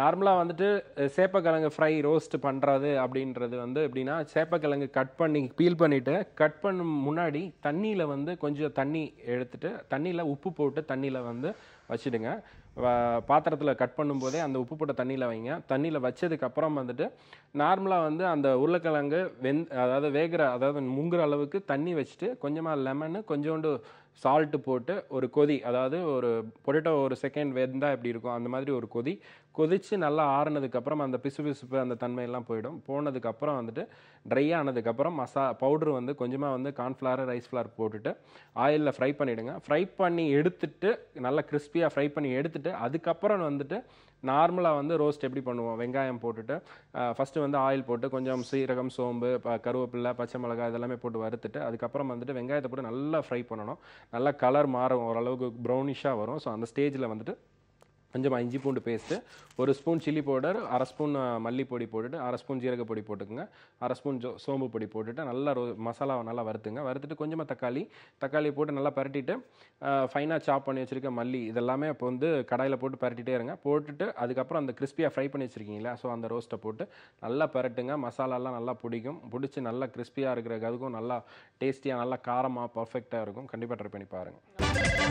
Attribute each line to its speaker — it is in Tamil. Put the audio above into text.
Speaker 1: நார்மலாக வந்துட்டு சேப்பக்கிழங்கு ஃப்ரை ரோஸ்ட் பண்ணுறது அப்படின்றது வந்து எப்படின்னா சேப்பக்கிழங்கு கட் பண்ணி பீல் பண்ணிவிட்டு கட் பண்ணும் முன்னாடி தண்ணியில் வந்து கொஞ்சம் தண்ணி எடுத்துகிட்டு தண்ணியில் உப்பு போட்டு தண்ணியில் வந்து வச்சுடுங்க பாத்திரத்தில் கட் பண்ணும்போதே அந்த உப்பு போட்ட தண்ணியில் வைங்க தண்ணியில் வச்சதுக்கப்புறம் வந்துட்டு நார்மலாக வந்து அந்த உருளைக்கிழங்கு வெந் அதாவது வேகிற அதாவது முங்குற அளவுக்கு தண்ணி வச்சுட்டு கொஞ்சமாக லெமனு கொஞ்சோண்டு சால்ட்டு போட்டு ஒரு கொதி அதாவது ஒரு பொட்டேட்டோ ஒரு செகண்ட் வெந்தால் எப்படி இருக்கும் அந்த மாதிரி ஒரு கொதி கொதித்து நல்லா ஆறுனதுக்கப்புறம் அந்த பிசு பிசுப்பு அந்த தன்மையெல்லாம் போயிடும் போனதுக்கப்புறம் வந்துட்டு ட்ரை ஆனதுக்கப்புறம் மசா பவுட்ரு வந்து கொஞ்சமாக வந்து கார்ன்ஃப்ளாரு ரைஸ் ஃப்ளார் போட்டுட்டு ஆயிலில் ஃப்ரை பண்ணிவிடுங்க ஃப்ரை பண்ணி எடுத்துட்டு நல்லா கிறிஸ்பியாக ஃப்ரை பண்ணி எடுத்துட்டு அதுக்கப்புறம் வந்துட்டு நார்மலாக வந்து ரோஸ்ட் எப்படி பண்ணுவோம் வெங்காயம் போட்டுட்டு ஃபஸ்ட்டு வந்து ஆயில் போட்டு கொஞ்சம் சீரகம் சோம்பு கருவேப்பில்லை பச்சை மிளகாய் இதெல்லாமே போட்டு வறுத்துட்டு அதுக்கப்புறம் வந்துட்டு வெங்காயத்தை போட்டு நல்லா ஃப்ரை பண்ணணும் நல்லா கலர் மாறும் ஓரளவுக்கு ப்ரௌனிஷாக வரும் ஸோ அந்த ஸ்டேஜில் வந்துட்டு கொஞ்சமாக இஞ்சி பூண்டு பேஸ்ட்டு ஒரு ஸ்பூன் சில்லி பவுடர் அரை ஸ்பூன் மல்லிப்பொடி பொடி அரை ஸ்பூன் ஜீரக பொடி போட்டுக்கோங்க அரை ஸ்பூன் ஜோ சோம்பு பொடி போட்டுட்டு நல்லா ரோ மசாலாவை நல்லா வறுத்துங்க வறுத்துட்டு கொஞ்சமாக தக்காளி தக்காளி போட்டு நல்லா பரட்டிட்டு ஃபைனாக சாப் பண்ணி வச்சுருக்க மல்லி இதெல்லாமே இப்போ வந்து கடாயில் போட்டு பரட்டிட்டே இருங்க போட்டுட்டு அதுக்கப்புறம் அந்த கிறிஸ்பியாக ஃப்ரை பண்ணி வச்சுருக்கீங்களா ஸோ அந்த ரோஸ்ட்டை போட்டு நல்லா பரட்டுங்க மசாலாலாம் நல்லா பிடிக்கும் பிடிச்சி நல்லா கிறிஸ்பியாக இருக்கிற அதுக்கும் நல்லா டேஸ்டியாக நல்லா காரமாக பர்ஃபெக்டாக இருக்கும் கண்டிப்பாக ட்ரை பண்ணி பாருங்கள்